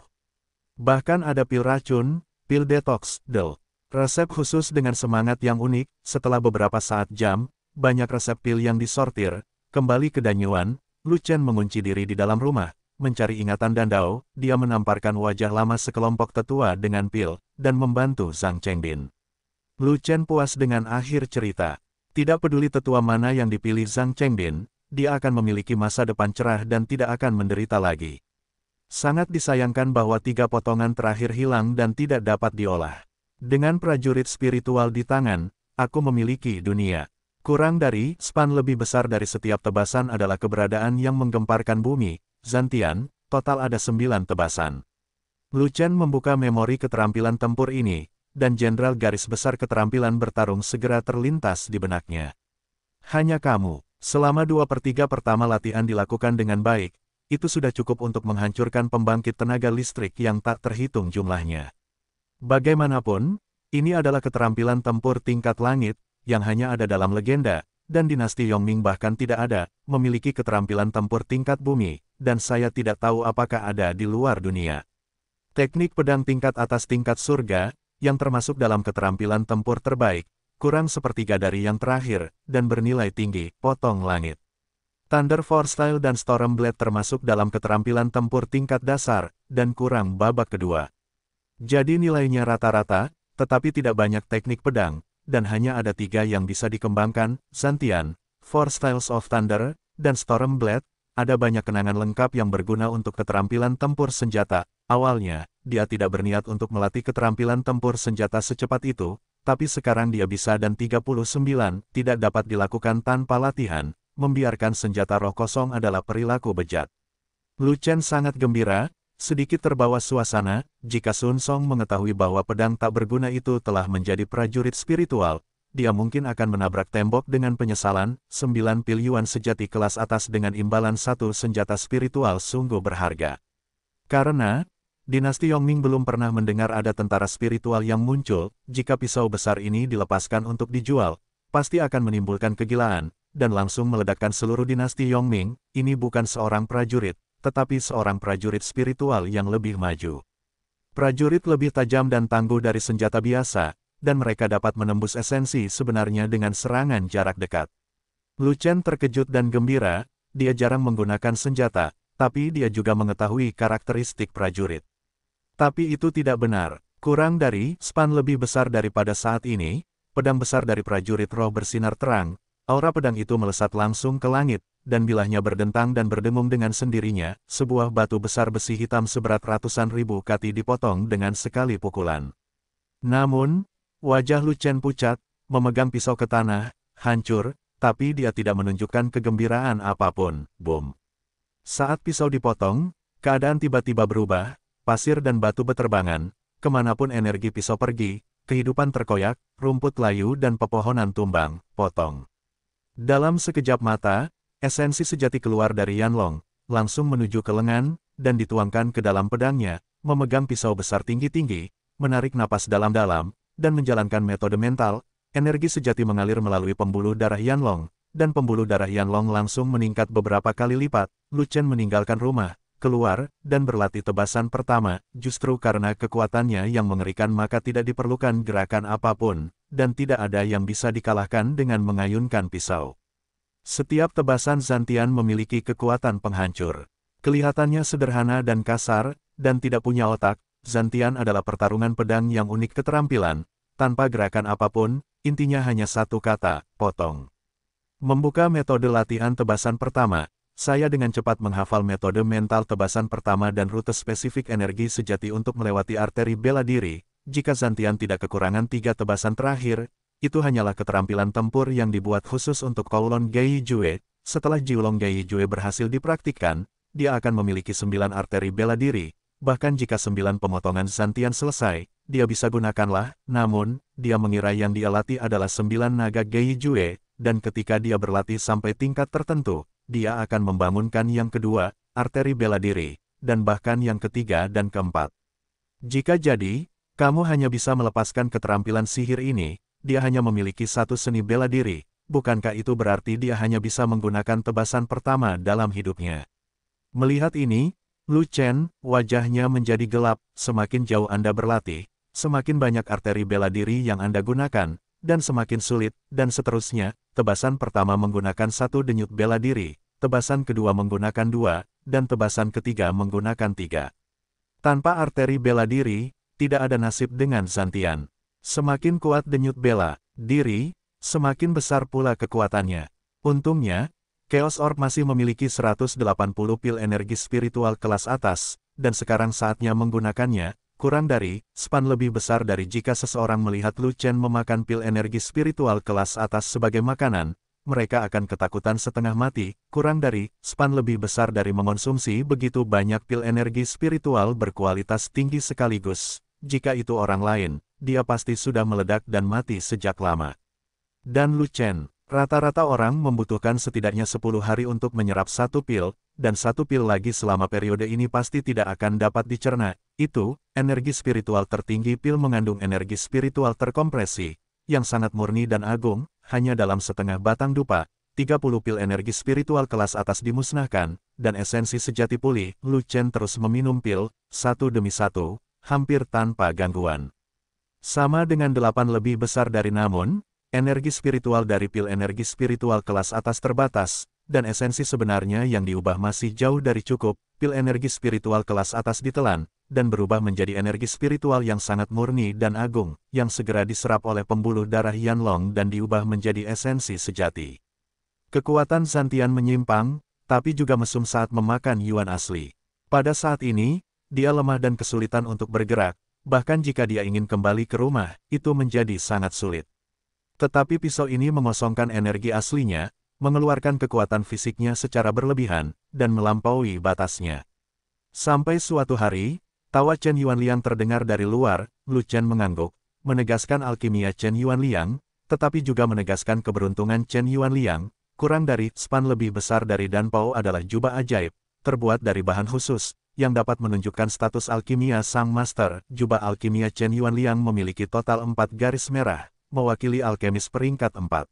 Bahkan ada pil racun, pil detox, del. Resep khusus dengan semangat yang unik, setelah beberapa saat jam, banyak resep pil yang disortir, kembali ke Danyuan, Lucen mengunci diri di dalam rumah, mencari ingatan dan Dao. dia menamparkan wajah lama sekelompok tetua dengan pil, dan membantu Zhang Chengdin. Lucen puas dengan akhir cerita. Tidak peduli tetua mana yang dipilih Zhang Chengbin, dia akan memiliki masa depan cerah dan tidak akan menderita lagi. Sangat disayangkan bahwa tiga potongan terakhir hilang dan tidak dapat diolah. Dengan prajurit spiritual di tangan, aku memiliki dunia. Kurang dari, span lebih besar dari setiap tebasan adalah keberadaan yang menggemparkan bumi, Zantian, total ada sembilan tebasan. Lucen membuka memori keterampilan tempur ini, dan jenderal garis besar keterampilan bertarung segera terlintas di benaknya. Hanya kamu, Selama dua per tiga pertama latihan dilakukan dengan baik, itu sudah cukup untuk menghancurkan pembangkit tenaga listrik yang tak terhitung jumlahnya. Bagaimanapun, ini adalah keterampilan tempur tingkat langit, yang hanya ada dalam legenda, dan dinasti Yongming bahkan tidak ada, memiliki keterampilan tempur tingkat bumi, dan saya tidak tahu apakah ada di luar dunia. Teknik pedang tingkat atas tingkat surga, yang termasuk dalam keterampilan tempur terbaik, kurang sepertiga dari yang terakhir, dan bernilai tinggi, potong langit. Thunder Force Style dan Storm Blade termasuk dalam keterampilan tempur tingkat dasar, dan kurang babak kedua. Jadi nilainya rata-rata, tetapi tidak banyak teknik pedang, dan hanya ada tiga yang bisa dikembangkan, Santian, Four Styles of Thunder, dan Storm Blade. ada banyak kenangan lengkap yang berguna untuk keterampilan tempur senjata. Awalnya, dia tidak berniat untuk melatih keterampilan tempur senjata secepat itu, tapi sekarang dia bisa dan 39 tidak dapat dilakukan tanpa latihan, membiarkan senjata roh kosong adalah perilaku bejat. Lu Chen sangat gembira, sedikit terbawa suasana, jika Sun Song mengetahui bahwa pedang tak berguna itu telah menjadi prajurit spiritual, dia mungkin akan menabrak tembok dengan penyesalan, 9 pilyuan sejati kelas atas dengan imbalan satu senjata spiritual sungguh berharga. Karena, Dinasti Yongming belum pernah mendengar ada tentara spiritual yang muncul, jika pisau besar ini dilepaskan untuk dijual, pasti akan menimbulkan kegilaan, dan langsung meledakkan seluruh dinasti Yongming, ini bukan seorang prajurit, tetapi seorang prajurit spiritual yang lebih maju. Prajurit lebih tajam dan tangguh dari senjata biasa, dan mereka dapat menembus esensi sebenarnya dengan serangan jarak dekat. Lu Chen terkejut dan gembira, dia jarang menggunakan senjata, tapi dia juga mengetahui karakteristik prajurit. Tapi itu tidak benar. Kurang dari, span lebih besar daripada saat ini, pedang besar dari prajurit roh bersinar terang, aura pedang itu melesat langsung ke langit, dan bilahnya berdentang dan berdengung dengan sendirinya, sebuah batu besar besi hitam seberat ratusan ribu kati dipotong dengan sekali pukulan. Namun, wajah Lucen pucat, memegang pisau ke tanah, hancur, tapi dia tidak menunjukkan kegembiraan apapun, boom. Saat pisau dipotong, keadaan tiba-tiba berubah, pasir dan batu beterbangan, kemanapun energi pisau pergi, kehidupan terkoyak, rumput layu dan pepohonan tumbang, potong. Dalam sekejap mata, esensi sejati keluar dari Yanlong, langsung menuju ke lengan, dan dituangkan ke dalam pedangnya, memegang pisau besar tinggi-tinggi, menarik napas dalam-dalam, dan menjalankan metode mental, energi sejati mengalir melalui pembuluh darah Yanlong, dan pembuluh darah Yanlong langsung meningkat beberapa kali lipat, Lu Chen meninggalkan rumah, keluar, dan berlatih tebasan pertama, justru karena kekuatannya yang mengerikan maka tidak diperlukan gerakan apapun, dan tidak ada yang bisa dikalahkan dengan mengayunkan pisau. Setiap tebasan Zantian memiliki kekuatan penghancur. Kelihatannya sederhana dan kasar, dan tidak punya otak, Zantian adalah pertarungan pedang yang unik keterampilan, tanpa gerakan apapun, intinya hanya satu kata, potong. Membuka metode latihan tebasan pertama, saya dengan cepat menghafal metode mental tebasan pertama dan rute spesifik energi sejati untuk melewati arteri bela diri, jika Zantian tidak kekurangan tiga tebasan terakhir, itu hanyalah keterampilan tempur yang dibuat khusus untuk Kowloon Gei Jue. Setelah Jiulong Gei Jue berhasil dipraktikkan, dia akan memiliki sembilan arteri bela diri, bahkan jika sembilan pemotongan Zantian selesai, dia bisa gunakanlah, namun, dia mengira yang dia latih adalah sembilan naga Gei Jue, dan ketika dia berlatih sampai tingkat tertentu, dia akan membangunkan yang kedua, arteri bela diri, dan bahkan yang ketiga dan keempat. Jika jadi, kamu hanya bisa melepaskan keterampilan sihir ini, dia hanya memiliki satu seni bela diri, bukankah itu berarti dia hanya bisa menggunakan tebasan pertama dalam hidupnya? Melihat ini, Lu Chen, wajahnya menjadi gelap, semakin jauh Anda berlatih, semakin banyak arteri bela diri yang Anda gunakan, dan semakin sulit, dan seterusnya, tebasan pertama menggunakan satu denyut bela diri, tebasan kedua menggunakan dua, dan tebasan ketiga menggunakan tiga. Tanpa arteri bela diri, tidak ada nasib dengan Zantian. Semakin kuat denyut bela diri, semakin besar pula kekuatannya. Untungnya, Chaos Orb masih memiliki 180 pil energi spiritual kelas atas, dan sekarang saatnya menggunakannya, kurang dari, span lebih besar dari jika seseorang melihat Lu Chen memakan pil energi spiritual kelas atas sebagai makanan, mereka akan ketakutan setengah mati, kurang dari, span lebih besar dari mengonsumsi begitu banyak pil energi spiritual berkualitas tinggi sekaligus. Jika itu orang lain, dia pasti sudah meledak dan mati sejak lama. Dan Lu Chen, rata-rata orang membutuhkan setidaknya 10 hari untuk menyerap satu pil, dan satu pil lagi selama periode ini pasti tidak akan dapat dicerna, itu, energi spiritual tertinggi pil mengandung energi spiritual terkompresi, yang sangat murni dan agung, hanya dalam setengah batang dupa, 30 pil energi spiritual kelas atas dimusnahkan, dan esensi sejati pulih, Lu Chen terus meminum pil, satu demi satu, hampir tanpa gangguan. Sama dengan delapan lebih besar dari namun, energi spiritual dari pil energi spiritual kelas atas terbatas, dan esensi sebenarnya yang diubah masih jauh dari cukup, pil energi spiritual kelas atas ditelan, dan berubah menjadi energi spiritual yang sangat murni dan agung, yang segera diserap oleh pembuluh darah Long dan diubah menjadi esensi sejati. Kekuatan Santian menyimpang, tapi juga mesum saat memakan Yuan asli. Pada saat ini, dia lemah dan kesulitan untuk bergerak, bahkan jika dia ingin kembali ke rumah, itu menjadi sangat sulit. Tetapi pisau ini mengosongkan energi aslinya, mengeluarkan kekuatan fisiknya secara berlebihan, dan melampaui batasnya. Sampai suatu hari, Tawa Chen Yuanliang terdengar dari luar, Lu Chen mengangguk, menegaskan alkimia Chen Yuanliang, tetapi juga menegaskan keberuntungan Chen Yuanliang, kurang dari span lebih besar dari Dan Pao adalah jubah ajaib, terbuat dari bahan khusus, yang dapat menunjukkan status alkimia Sang Master. Jubah alkimia Chen Yuanliang memiliki total empat garis merah, mewakili alkemis peringkat empat.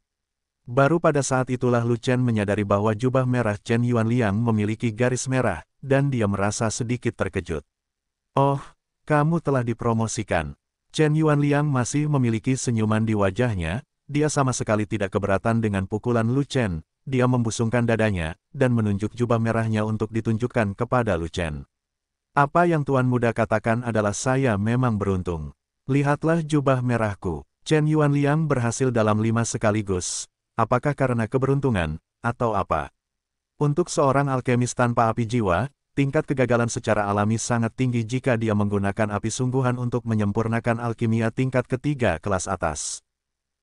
Baru pada saat itulah Lu Chen menyadari bahwa jubah merah Chen Yuanliang memiliki garis merah, dan dia merasa sedikit terkejut. Oh, kamu telah dipromosikan. Chen Yuan Liang masih memiliki senyuman di wajahnya, dia sama sekali tidak keberatan dengan pukulan Lu Chen, dia membusungkan dadanya, dan menunjuk jubah merahnya untuk ditunjukkan kepada Lu Chen. Apa yang Tuan Muda katakan adalah saya memang beruntung. Lihatlah jubah merahku. Chen Yuan Liang berhasil dalam lima sekaligus. Apakah karena keberuntungan, atau apa? Untuk seorang alkemis tanpa api jiwa, tingkat kegagalan secara alami sangat tinggi jika dia menggunakan api sungguhan untuk menyempurnakan alkimia tingkat ketiga kelas atas.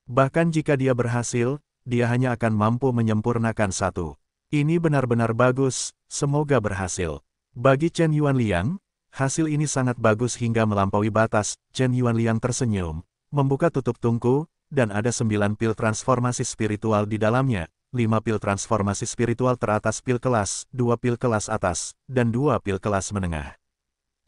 Bahkan jika dia berhasil, dia hanya akan mampu menyempurnakan satu. Ini benar-benar bagus, semoga berhasil. Bagi Chen Yuan Liang, hasil ini sangat bagus hingga melampaui batas. Chen Yuan Liang tersenyum, membuka tutup tungku, dan ada sembilan pil transformasi spiritual di dalamnya, 5 pil transformasi spiritual teratas pil kelas, 2 pil kelas atas, dan 2 pil kelas menengah.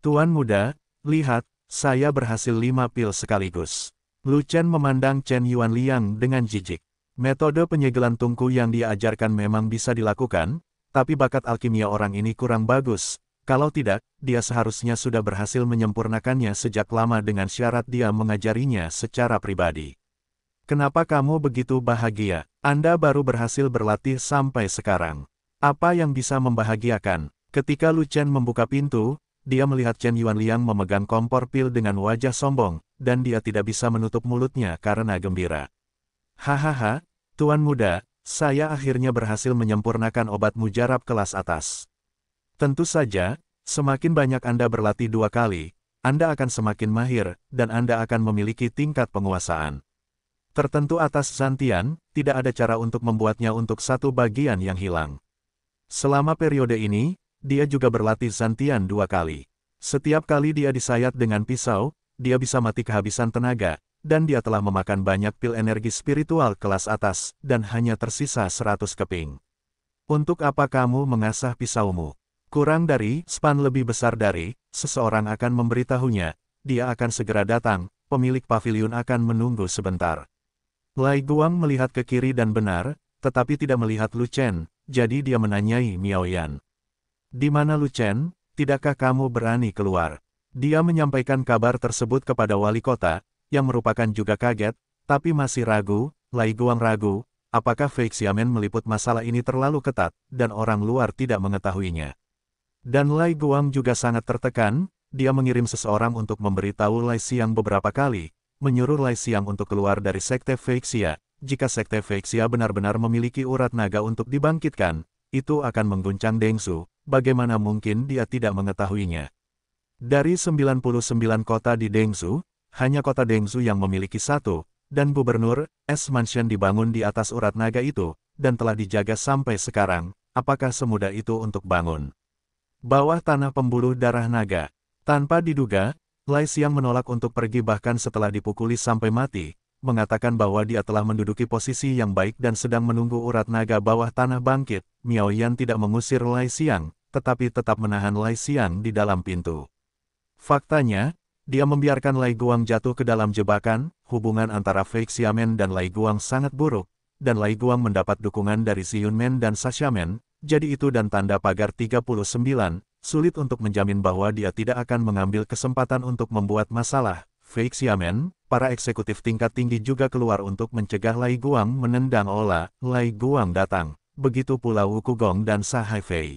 Tuan muda, lihat, saya berhasil 5 pil sekaligus. Lu Chen memandang Chen Yuan Liang dengan jijik. Metode penyegelan tungku yang diajarkan memang bisa dilakukan, tapi bakat alkimia orang ini kurang bagus. Kalau tidak, dia seharusnya sudah berhasil menyempurnakannya sejak lama dengan syarat dia mengajarinya secara pribadi. Kenapa kamu begitu bahagia? Anda baru berhasil berlatih sampai sekarang. Apa yang bisa membahagiakan? Ketika Lu Chen membuka pintu, dia melihat Chen Yuanliang memegang kompor pil dengan wajah sombong, dan dia tidak bisa menutup mulutnya karena gembira. Hahaha, Tuan Muda, saya akhirnya berhasil menyempurnakan obat mujarab kelas atas. Tentu saja, semakin banyak Anda berlatih dua kali, Anda akan semakin mahir, dan Anda akan memiliki tingkat penguasaan tertentu atas Zantian, tidak ada cara untuk membuatnya untuk satu bagian yang hilang. Selama periode ini, dia juga berlatih Zantian dua kali. Setiap kali dia disayat dengan pisau, dia bisa mati kehabisan tenaga, dan dia telah memakan banyak pil energi spiritual kelas atas, dan hanya tersisa 100 keping. Untuk apa kamu mengasah pisaumu? Kurang dari, span lebih besar dari, seseorang akan memberitahunya, dia akan segera datang, pemilik pavilion akan menunggu sebentar. Lai Guang melihat ke kiri dan benar, tetapi tidak melihat Lu Chen, jadi dia menanyai Miao Yan. Di mana Lu Chen, tidakkah kamu berani keluar? Dia menyampaikan kabar tersebut kepada wali kota, yang merupakan juga kaget, tapi masih ragu, Lai Guang ragu, apakah fake Xiamen meliput masalah ini terlalu ketat, dan orang luar tidak mengetahuinya. Dan Lai Guang juga sangat tertekan, dia mengirim seseorang untuk memberitahu Lai Siang beberapa kali, menyuruh Lai Xiang untuk keluar dari Sekte Feixia. Jika Sekte Feixia benar-benar memiliki urat naga untuk dibangkitkan, itu akan mengguncang Dengsu, bagaimana mungkin dia tidak mengetahuinya. Dari 99 kota di Dengsu, hanya kota Dengsu yang memiliki satu, dan gubernur, Es Mansion dibangun di atas urat naga itu, dan telah dijaga sampai sekarang, apakah semudah itu untuk bangun? Bawah tanah pembuluh darah naga. Tanpa diduga, Lai Siang menolak untuk pergi bahkan setelah dipukuli sampai mati, mengatakan bahwa dia telah menduduki posisi yang baik dan sedang menunggu urat naga bawah tanah bangkit, Miao Yan tidak mengusir Lai Siang, tetapi tetap menahan Lai Siang di dalam pintu. Faktanya, dia membiarkan Lai Guang jatuh ke dalam jebakan, hubungan antara Fei Xiamen dan Lai Guang sangat buruk, dan Lai Guang mendapat dukungan dari Si Yunmen dan Men, jadi itu dan tanda pagar 39, sulit untuk menjamin bahwa dia tidak akan mengambil kesempatan untuk membuat masalah. Fake Xiamen, para eksekutif tingkat tinggi juga keluar untuk mencegah Lai Guang menendang Ola, Lai Guang datang. Begitu pula Wu Kugong dan Sahai Fei.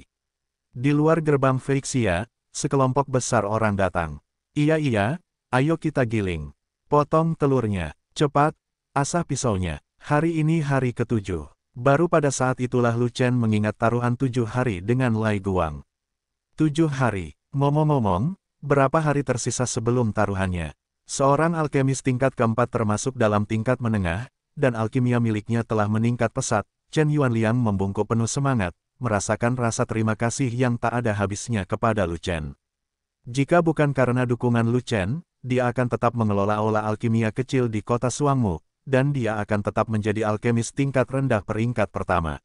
Di luar gerbang Feixia, sekelompok besar orang datang. Iya iya, ayo kita giling. Potong telurnya, cepat, asah pisaunya. Hari ini hari ketujuh. Baru pada saat itulah Lu Chen mengingat taruhan tujuh hari dengan Lai Guang. Tujuh hari, ngomong-ngomong, berapa hari tersisa sebelum taruhannya? Seorang alkemis tingkat keempat termasuk dalam tingkat menengah, dan alkimia miliknya telah meningkat pesat, Chen Yuanliang membungkuk penuh semangat, merasakan rasa terima kasih yang tak ada habisnya kepada Lu Chen. Jika bukan karena dukungan Lu Chen, dia akan tetap mengelola aula alkimia kecil di kota Suangmu, dan dia akan tetap menjadi alkemis tingkat rendah peringkat pertama.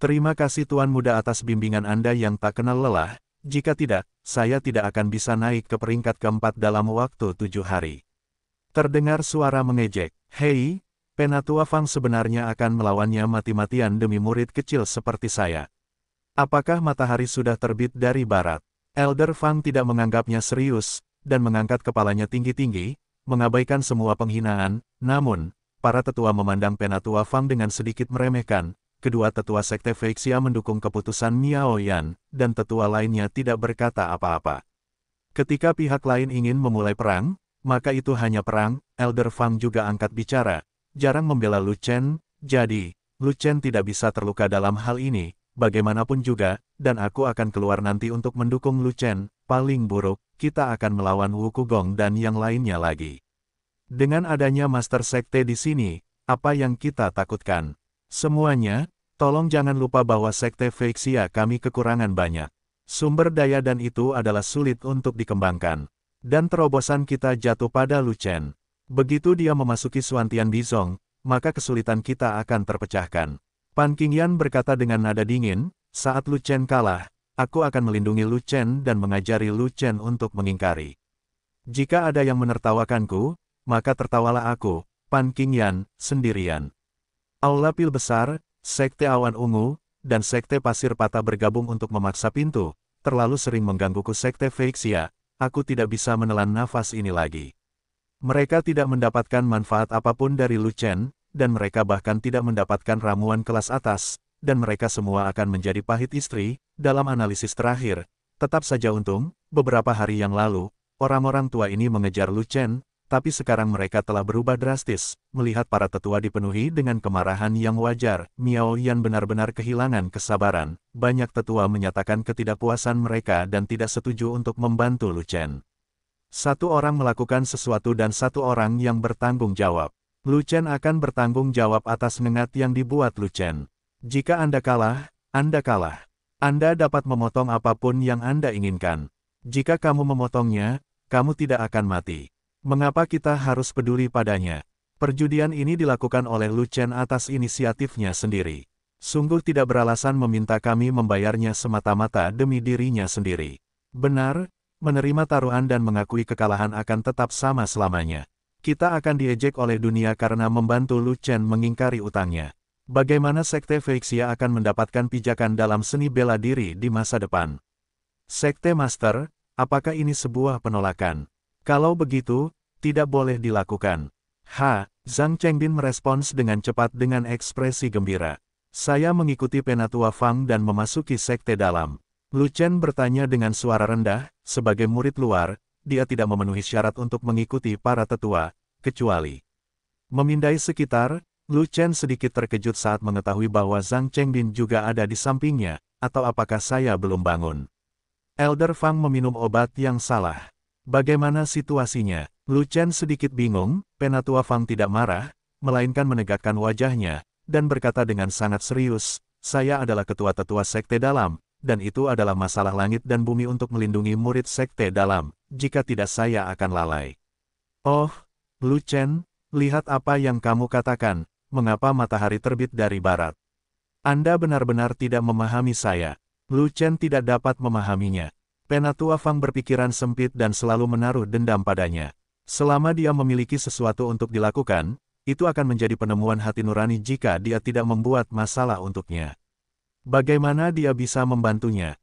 Terima kasih Tuan Muda atas bimbingan Anda yang tak kenal lelah, jika tidak, saya tidak akan bisa naik ke peringkat keempat dalam waktu tujuh hari. Terdengar suara mengejek, Hei, Penatua Fang sebenarnya akan melawannya mati-matian demi murid kecil seperti saya. Apakah matahari sudah terbit dari barat? Elder Fang tidak menganggapnya serius, dan mengangkat kepalanya tinggi-tinggi, mengabaikan semua penghinaan, namun, para tetua memandang penatua Fang dengan sedikit meremehkan, kedua tetua sekte Feixia mendukung keputusan Miao Yan, dan tetua lainnya tidak berkata apa-apa. Ketika pihak lain ingin memulai perang, maka itu hanya perang, Elder Fang juga angkat bicara, jarang membela Lu Chen, jadi, Lu Chen tidak bisa terluka dalam hal ini, bagaimanapun juga, dan aku akan keluar nanti untuk mendukung Lu Chen, paling buruk, kita akan melawan Wu Kugong dan yang lainnya lagi. Dengan adanya Master Sekte di sini, apa yang kita takutkan? Semuanya, tolong jangan lupa bahwa Sekte Feixia kami kekurangan banyak. Sumber daya dan itu adalah sulit untuk dikembangkan. Dan terobosan kita jatuh pada Luchen. Begitu dia memasuki Suantian Bizong, maka kesulitan kita akan terpecahkan. Pan Qingyan berkata dengan nada dingin, saat Luchen kalah, aku akan melindungi Luchen dan mengajari Luchen untuk mengingkari. Jika ada yang menertawakanku, maka tertawalah aku, Pan Qingyan, sendirian. Aula Pil Besar, Sekte Awan Ungu, dan Sekte Pasir Patah bergabung untuk memaksa pintu, terlalu sering menggangguku Sekte Feixia, aku tidak bisa menelan nafas ini lagi. Mereka tidak mendapatkan manfaat apapun dari Lu Chen, dan mereka bahkan tidak mendapatkan ramuan kelas atas, dan mereka semua akan menjadi pahit istri, dalam analisis terakhir. Tetap saja untung, beberapa hari yang lalu, orang-orang tua ini mengejar Lu Chen, tapi sekarang mereka telah berubah drastis, melihat para tetua dipenuhi dengan kemarahan yang wajar, Miao Yan benar-benar kehilangan kesabaran, banyak tetua menyatakan ketidakpuasan mereka dan tidak setuju untuk membantu Lu Chen. Satu orang melakukan sesuatu dan satu orang yang bertanggung jawab. Lu Chen akan bertanggung jawab atas nengat yang dibuat Lu Chen. Jika Anda kalah, Anda kalah. Anda dapat memotong apapun yang Anda inginkan. Jika kamu memotongnya, kamu tidak akan mati. Mengapa kita harus peduli padanya? Perjudian ini dilakukan oleh Lucen atas inisiatifnya sendiri. Sungguh tidak beralasan meminta kami membayarnya semata-mata demi dirinya sendiri. Benar, menerima taruhan dan mengakui kekalahan akan tetap sama selamanya. Kita akan diejek oleh dunia karena membantu Lucen mengingkari utangnya. Bagaimana Sekte Feixia akan mendapatkan pijakan dalam seni bela diri di masa depan? Sekte Master, apakah ini sebuah penolakan? Kalau begitu, tidak boleh dilakukan. Ha, Zhang Chengbin merespons dengan cepat dengan ekspresi gembira. Saya mengikuti penatua Fang dan memasuki sekte dalam. Lu Chen bertanya dengan suara rendah, sebagai murid luar, dia tidak memenuhi syarat untuk mengikuti para tetua, kecuali memindai sekitar, Lu Chen sedikit terkejut saat mengetahui bahwa Zhang Chengbin juga ada di sampingnya, atau apakah saya belum bangun. Elder Fang meminum obat yang salah. Bagaimana situasinya? Lu Chen sedikit bingung, Penatua Fang tidak marah, melainkan menegakkan wajahnya, dan berkata dengan sangat serius, saya adalah ketua tetua sekte dalam, dan itu adalah masalah langit dan bumi untuk melindungi murid sekte dalam, jika tidak saya akan lalai. Oh, Lu Chen, lihat apa yang kamu katakan, mengapa matahari terbit dari barat. Anda benar-benar tidak memahami saya. Lu Chen tidak dapat memahaminya. Penatua Fang berpikiran sempit dan selalu menaruh dendam padanya. Selama dia memiliki sesuatu untuk dilakukan, itu akan menjadi penemuan hati nurani jika dia tidak membuat masalah untuknya. Bagaimana dia bisa membantunya?